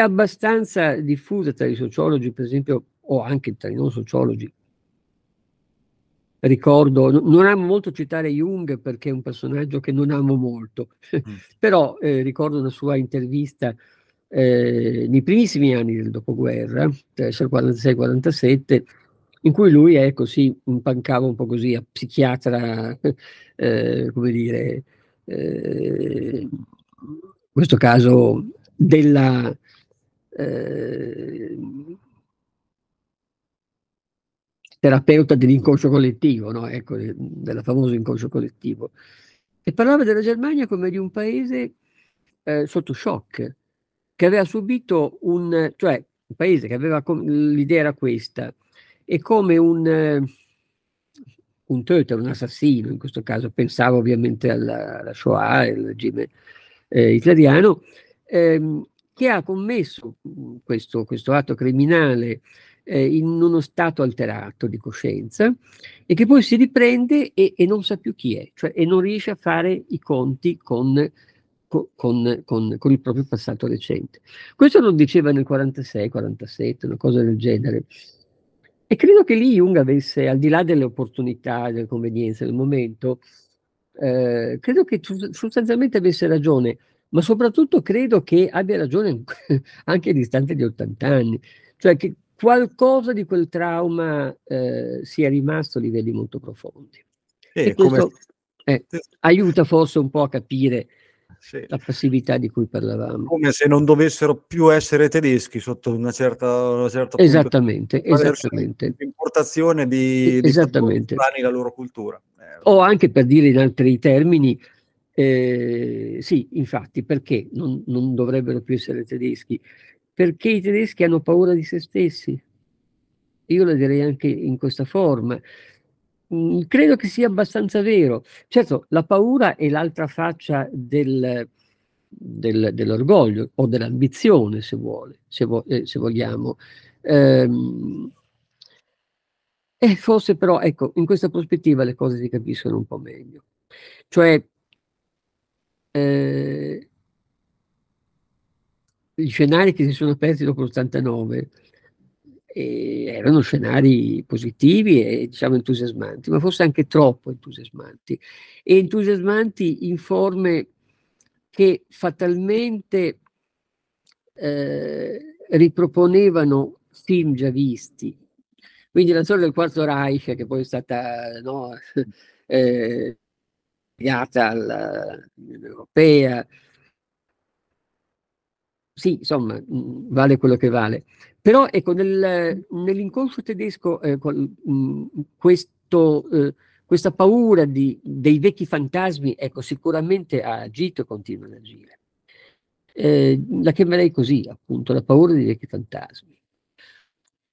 abbastanza diffusa tra i sociologi, per esempio, o anche tra i non sociologi, ricordo, non amo molto citare Jung perché è un personaggio che non amo molto, mm. però eh, ricordo una sua intervista eh, nei primissimi anni del dopoguerra, cioè 46-47, in cui lui ecco, si impancava un po' così a psichiatra, eh, come dire, eh, in questo caso della eh, terapeuta dell'inconscio collettivo, no? ecco, del famoso inconscio collettivo, e parlava della Germania come di un paese eh, sotto shock, che aveva subito un, cioè un paese che aveva, l'idea era questa, e come un, eh, un Töter, un assassino, in questo caso pensavo ovviamente alla, alla Shoah, il regime eh, italiano, ehm, che ha commesso questo, questo atto criminale eh, in uno stato alterato di coscienza e che poi si riprende e, e, non sa più chi è, cioè e non riesce a fare i conti con, con, con, con il proprio passato recente. Questo lo diceva nel 46-47, una cosa del genere. E credo che lì Jung avesse, al di là delle opportunità, delle convenienze del momento, eh, credo che sostanzialmente avesse ragione, ma soprattutto credo che abbia ragione anche a distanza di 80 anni. Cioè che qualcosa di quel trauma eh, sia rimasto a livelli molto profondi. Eh, e questo come... aiuta forse un po' a capire sì. la passività di cui parlavamo. Come se non dovessero più essere tedeschi sotto una certa... Una certa esattamente, punto, esattamente. L'importazione di, di esattamente. la loro cultura. Eh. O anche per dire in altri termini, eh, sì, infatti, perché non, non, dovrebbero più essere tedeschi? perché i tedeschi hanno paura di se stessi. Io la direi anche in questa forma. Mm, credo che sia abbastanza vero. Certo, la paura è l'altra faccia del, del, dell'orgoglio o dell'ambizione, se, vuole, se, vo- eh, se vogliamo. Ehm, e forse però, ecco, in questa prospettiva le cose si capiscono un po' meglio. Cioè, eh, gli scenari che si sono aperti dopo l'89 eh, erano scenari positivi e diciamo entusiasmanti, ma forse anche troppo entusiasmanti. E entusiasmanti in forme che fatalmente eh, riproponevano film già visti. Quindi la storia del Quarto Reich, che poi è stata no, eh, legata all'Unione Europea, sì, insomma, mh, mm, vale quello che vale. Però ecco, nel, nell'inconscio tedesco eh, con, mh, mm, questo, eh, questa paura di, dei vecchi fantasmi ecco, sicuramente ha agito e continua ad agire. Eh, la chiamerei così, appunto, la paura dei vecchi fantasmi.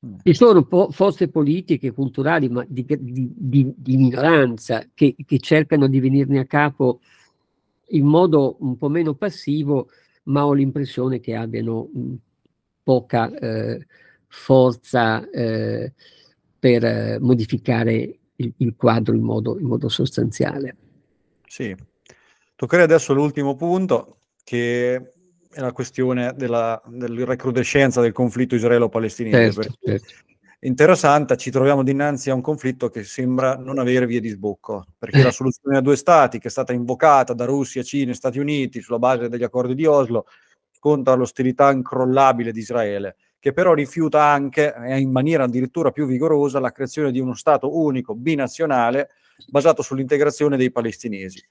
Mm. Ci sono po- forze politiche, culturali, ma di, di, di, di minoranza, che, che cercano di venirne a capo in modo un po' meno passivo, ma ho l'impressione che abbiano poca eh, forza eh, per eh, modificare il, il quadro in modo, in modo, sostanziale. Sì, toccherei adesso l'ultimo punto che è la questione della, recrudescenza del conflitto israelo-palestinese. Certo, certo interessante, ci troviamo dinanzi a un conflitto che sembra non avere vie di sbocco, perché la eh. soluzione a due stati, che è stata invocata da Russia, Cina e Stati Uniti sulla base degli accordi di Oslo, conta l'ostilità incrollabile di Israele, che però rifiuta anche, eh, in maniera addirittura più vigorosa, la creazione di uno Stato unico, binazionale, basato sull'integrazione dei palestinesi.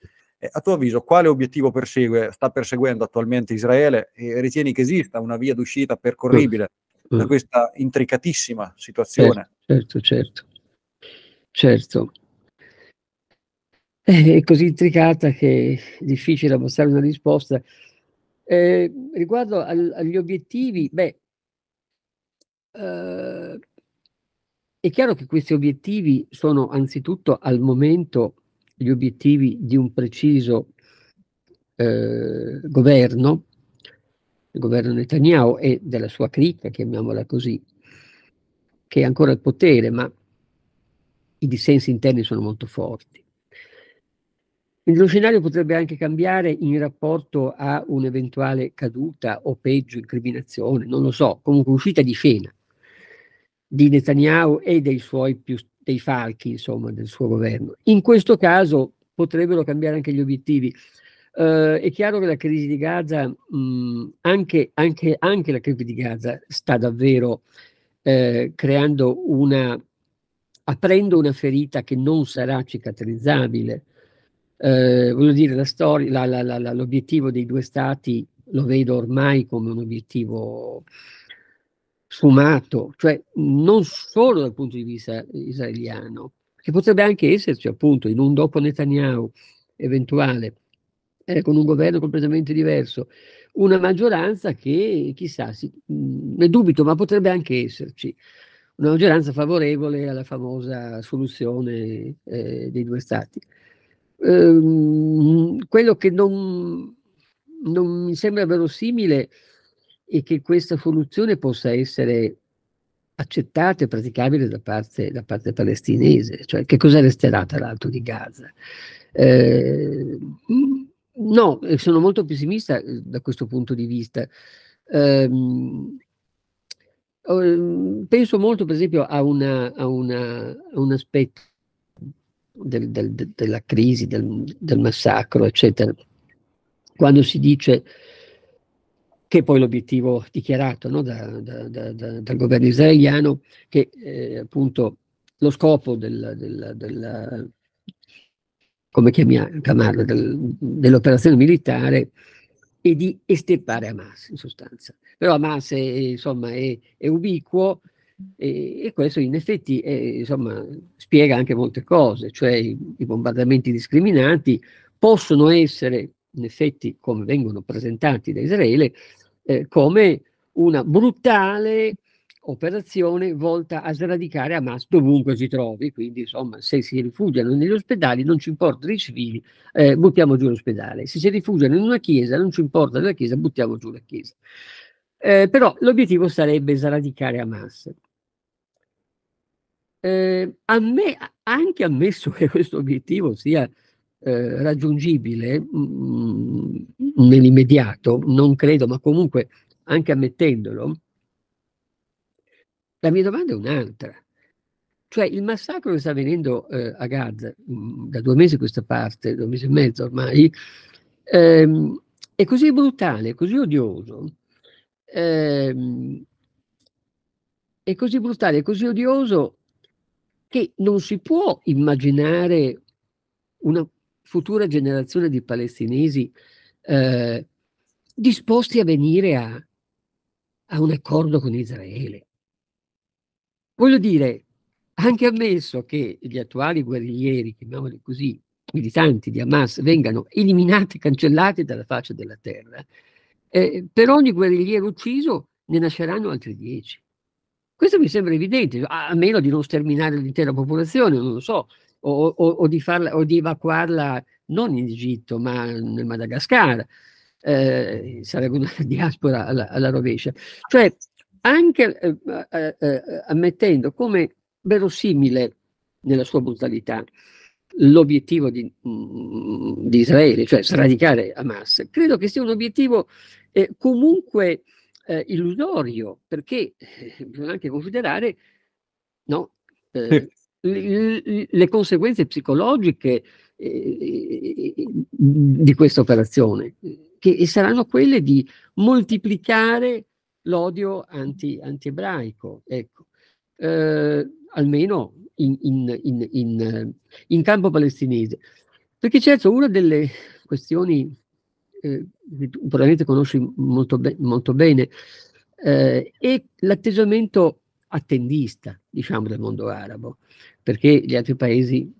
a tuo avviso, quale obiettivo persegue, sta perseguendo attualmente Israele e ritieni che esista una via d'uscita percorribile? da mm. questa intricatissima situazione. Certo, certo, certo. certo. Eh, è così intricata che è difficile mostrare una risposta. Eh, riguardo al, agli obiettivi, beh, eh, è chiaro che questi obiettivi sono anzitutto al momento gli obiettivi di un preciso eh, governo del governo Netanyahu e della sua cricca, chiamiamola così, che è ancora al potere, ma i dissensi interni sono molto forti. lo scenario potrebbe anche cambiare in rapporto a un'eventuale caduta o peggio incriminazione, non lo so, comunque uscita di scena di Netanyahu e dei suoi più, dei falchi, insomma, del suo governo. In questo caso potrebbero cambiare anche gli obiettivi. Eh, è chiaro che la crisi di Gaza, mh, mm, anche, anche, anche, la crisi di Gaza, sta davvero eh, creando una, aprendo una ferita che non sarà cicatrizzabile. Eh, voglio dire, la storia, la, la, la, l'obiettivo dei due stati lo vedo ormai come un obiettivo sfumato, cioè non solo dal punto di vista israeliano, che potrebbe anche esserci appunto in un dopo Netanyahu eventuale, eh, con un governo completamente diverso, una maggioranza che chissà, si, mh, ne dubito, ma potrebbe anche esserci, una maggioranza favorevole alla famosa soluzione eh, dei due stati. Ehm, quello che non, non mi sembra verosimile è che questa soluzione possa essere accettata e praticabile da parte, da parte palestinese, cioè che cosa resterà tra l'altro di Gaza. Eh, No, sono molto pessimista eh, da questo punto di vista. Um, penso molto, per esempio, a, una, a, una, a un aspetto del, del, della crisi, del, del, massacro, eccetera. Quando si dice che poi l'obiettivo dichiarato no, da, da, da, dal governo israeliano, che eh, appunto lo scopo della, della, della come chiamarlo, del, dell'operazione militare e di esteppare Hamas in sostanza. Però Hamas è, insomma, è, è ubiquo e, e, questo in effetti è, insomma, spiega anche molte cose, cioè i, i bombardamenti discriminanti possono essere, in effetti come vengono presentati da Israele, eh, come una brutale operazione volta a sradicare Hamas dovunque si trovi, quindi insomma se si rifugiano negli ospedali non ci importa i civili, eh, buttiamo giù l'ospedale, se si rifugiano in una chiesa non ci importa la chiesa, buttiamo giù la chiesa. Eh, però l'obiettivo sarebbe sradicare Hamas. Eh, a me, anche ammesso che questo obiettivo sia eh, raggiungibile mh, mm, mm, nell'immediato, non credo, ma comunque anche ammettendolo, la mia domanda è un'altra. Cioè il massacro che sta avvenendo eh, a Gaza mm, da due mesi a questa parte, due mesi e mezzo ormai, ehm, è così brutale, così odioso, ehm, è così brutale, è così odioso che non si può immaginare una futura generazione di palestinesi eh, disposti a venire a, a un accordo con Israele. Voglio dire, anche ammesso che gli attuali guerriglieri, chiamiamoli così, militanti di Hamas, vengano eliminati, cancellati dalla faccia della terra, eh, per ogni guerrigliero ucciso ne nasceranno altri dieci. Questo mi sembra evidente, a, meno di non sterminare l'intera popolazione, non lo so, o, o, o, di, farla, o di evacuarla non in Egitto, ma nel Madagascar. Eh, sarebbe una diaspora alla, alla, rovescia. Cioè, anche eh eh, eh, eh, ammettendo come verosimile nella sua brutalità l'obiettivo di, mm, di, Israele, cioè sradicare Hamas, credo che sia un obiettivo eh, comunque eh, illusorio, perché bisogna anche considerare no, le, le, conseguenze psicologiche di questa operazione, che saranno quelle di moltiplicare l'odio anti, ebraico ecco. eh, almeno in, in, in, in, campo palestinese. Perché certo una delle questioni eh, che tu probabilmente conosci molto, be- molto bene eh, è l'atteggiamento attendista, diciamo, del mondo arabo, perché gli altri paesi,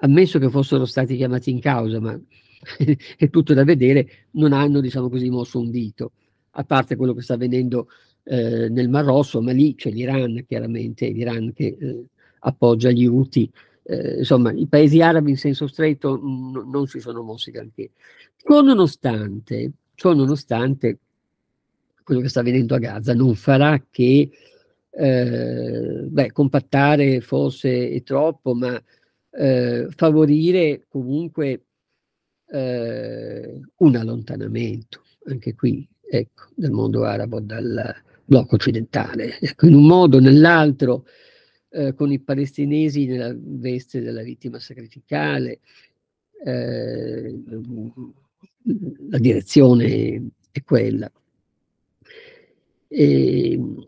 ammesso che fossero stati chiamati in causa, ma è tutto da vedere, non hanno, diciamo così, mosso un dito a parte quello che sta avvenendo eh, nel Mar Rosso, ma lì c'è l'Iran chiaramente, l'Iran che eh, appoggia gli UTI. Eh, insomma, i paesi arabi in senso stretto mh, mm, non si sono mossi granché. Ciononostante, ciononostante, quello che sta avvenendo a Gaza non farà che eh, beh, compattare forse è troppo, ma eh, favorire comunque eh, un allontanamento, anche qui ecco, del mondo arabo, dal blocco occidentale. Ecco, in un modo o nell'altro, eh, con i palestinesi nella veste della vittima sacrificale, eh, la direzione è quella. E, ehm,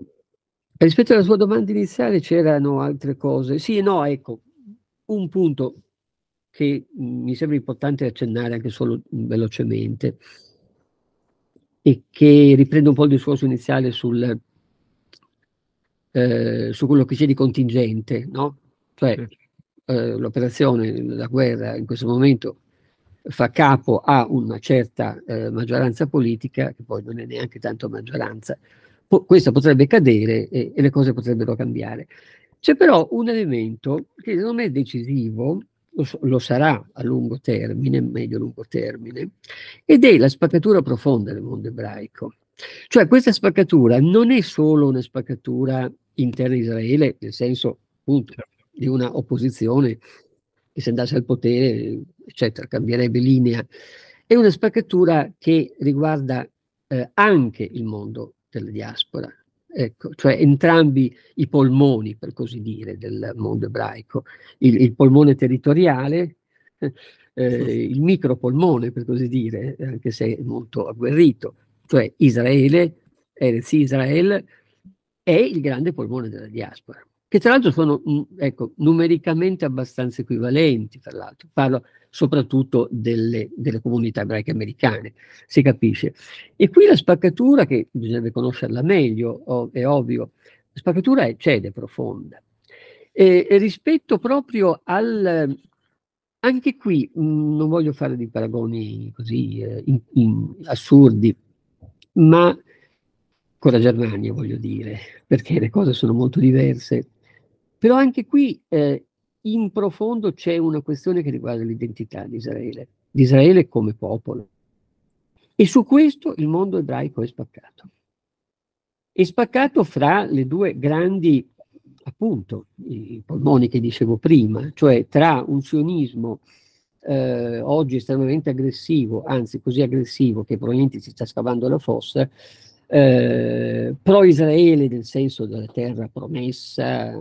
rispetto alla sua domanda iniziale c'erano altre cose. Sì e no, ecco, un punto che mi sembra importante accennare anche solo velocemente e che riprende un po' il discorso iniziale sul, eh, su quello che c'è di contingente, no? Cioè eh, l'operazione, la guerra in questo momento fa capo a una certa eh, maggioranza politica, che poi non è neanche tanto maggioranza, po- questa potrebbe cadere e, e le cose potrebbero cambiare. C'è però un elemento che secondo me è decisivo, lo sarà a lungo termine, medio lungo termine, ed è la spaccatura profonda del mondo ebraico. Cioè questa spaccatura non è solo una spaccatura interna a Israele, nel senso appunto di una opposizione che se andasse al potere, eccetera, cambierebbe linea, è una spaccatura che riguarda eh, anche il mondo della diaspora, ecco, cioè entrambi i polmoni, per così dire, del mondo ebraico, il, il polmone territoriale, eh, il micropolmone, per così dire, anche se molto agguerrito, cioè Israele, Erez Israel, e il grande polmone della diaspora, che tra l'altro sono mm, ecco, numericamente abbastanza equivalenti, tra l'altro. Parlo soprattutto delle, delle comunità ebraiche americane, si capisce. E qui la spaccatura, che bisognerebbe conoscerla meglio, è ovvio, la spaccatura è, c'è profonda. E, e rispetto proprio al, anche qui mh, mm, non voglio fare dei paragoni così eh, in, in, assurdi, ma con la Germania voglio dire, perché le cose sono molto diverse. Però anche qui eh, in profondo c'è una questione che riguarda l'identità di Israele, di Israele come popolo. E su questo il mondo ebraico è spaccato. È spaccato fra le due grandi, appunto, i polmoni che dicevo prima, cioè tra un sionismo eh, oggi estremamente aggressivo, anzi così aggressivo che probabilmente si sta scavando la fossa, eh, pro-Israele nel senso della terra promessa,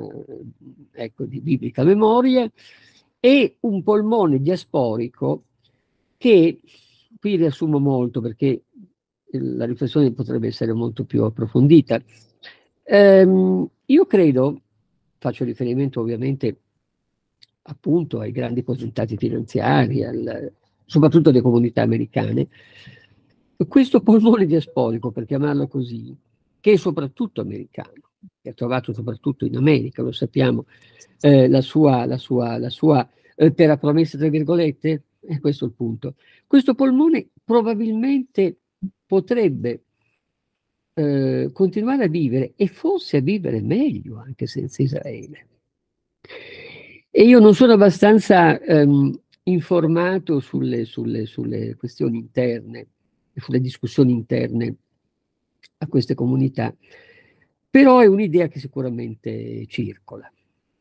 ecco, di biblica memoria, e un polmone diasporico che, qui riassumo molto perché la riflessione potrebbe essere molto più approfondita, ehm, io credo, faccio riferimento ovviamente appunto ai grandi consultati finanziari, al, soprattutto alle comunità americane, questo polmone diasporico, per chiamarlo così, che è soprattutto americano, che ha trovato soprattutto in America, lo sappiamo, eh, la sua, la sua, la sua eh, terra promessa, tra virgolette, e eh, questo il punto. Questo polmone probabilmente potrebbe eh, continuare a vivere e forse a vivere meglio anche senza Israele. E io non sono abbastanza ehm, informato sulle, sulle, sulle questioni interne sulle discussioni interne a queste comunità, però è un'idea che sicuramente circola,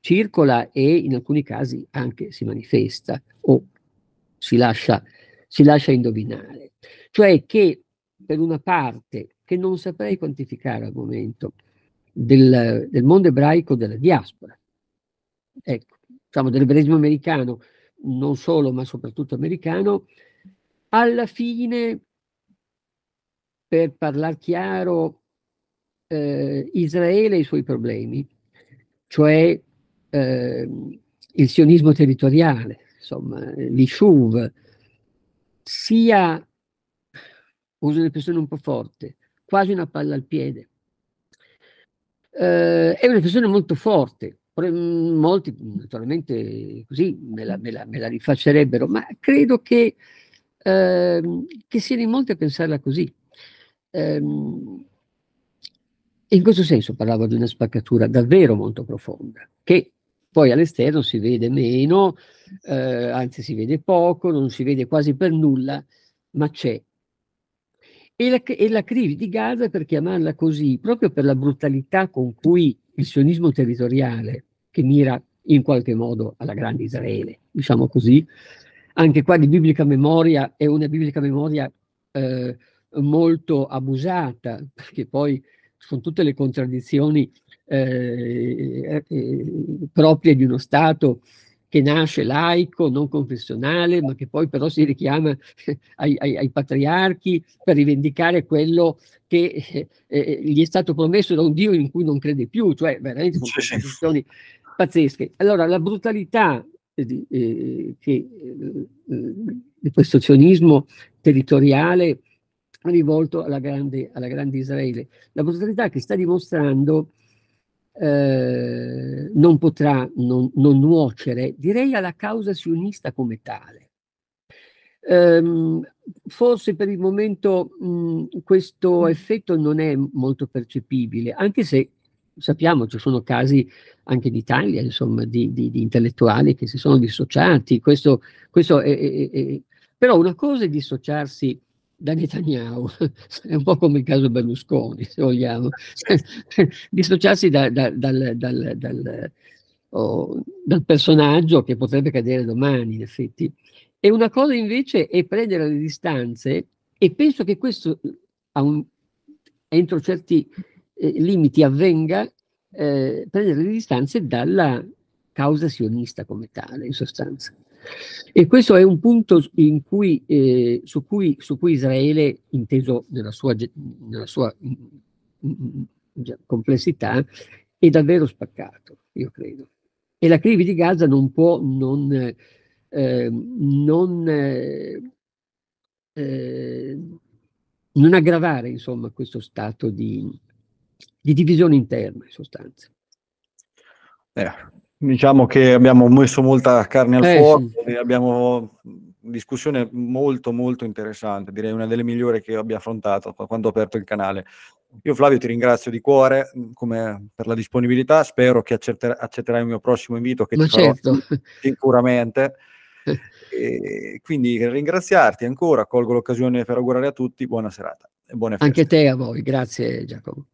circola e in alcuni casi anche si manifesta o si lascia, si lascia indovinare, cioè che per una parte che non saprei quantificare al momento del, del mondo ebraico della diaspora, ecco, diciamo dell'ebraismo americano, non solo ma soprattutto americano, alla fine per parlare chiaro, eh, Israele e i suoi problemi, cioè eh, il sionismo territoriale, insomma, eh, l'Ishuv, sia, uso un'espressione un po' forte, quasi una palla al piede. Eh, è un'espressione molto forte, mm, molti naturalmente così me la, me la, me la rifaccerebbero, ma credo che, eh, che siano in molti a pensarla così. Ehm, in questo senso parlavo di una spaccatura davvero molto profonda, che poi all'esterno si vede meno, eh, anzi si vede poco, non si vede quasi per nulla, ma c'è. E la, e la crisi di Gaza, per chiamarla così, proprio per la brutalità con cui il sionismo territoriale, che mira in qualche modo alla grande Israele, diciamo così, anche qua di biblica memoria è una biblica memoria eh, molto abusata, perché poi sono tutte le contraddizioni eh, eh, proprie di uno Stato che nasce laico, non confessionale, ma che poi però si richiama ai, ai, ai patriarchi per rivendicare quello che eh, eh gli è stato promesso da un Dio in cui non crede più, cioè veramente sono contraddizioni pazzesche. Allora la brutalità eh, di, eh, che, di questo sionismo territoriale rivolto alla grande, alla grande Israele. La possibilità che sta dimostrando eh, non potrà non, non, nuocere, direi, alla causa sionista come tale. Ehm, forse per il momento mh, questo effetto non è molto percepibile, anche se sappiamo ci sono casi anche in Italia, insomma, di, di, di intellettuali che si sono dissociati. Questo, questo è, è, è, però una cosa è dissociarsi da Netanyahu, è un po' come il caso Berlusconi, se vogliamo, dissociarsi da, da, dal, dal, dal, oh, dal, personaggio che potrebbe cadere domani, in effetti. E una cosa invece è prendere le distanze, e penso che questo un, entro certi eh, limiti avvenga, eh, prendere le distanze dalla causa sionista come tale, in sostanza. E questo è un punto cui, eh, su, cui, su, cui, Israele, inteso nella sua, nella sua mm, mm, mm, complessità, è davvero spaccato, io credo. E la crisi di Gaza non può non, eh, non, eh, ehm, non aggravare insomma, questo stato di, di divisione interna, in sostanza. Eh, diciamo che abbiamo messo molta carne al eh, fuoco sì. e abbiamo discussione molto molto interessante, direi una delle migliori che abbia affrontato quando ho aperto il canale. Io Flavio ti ringrazio di cuore mm, come, per la disponibilità, spero che accetter- accetterai il mio prossimo invito che Ma ti certo. sicuramente. E quindi ringraziarti ancora, colgo l'occasione per augurare a tutti buona serata e buone feste. Anche te a voi, grazie Giacomo.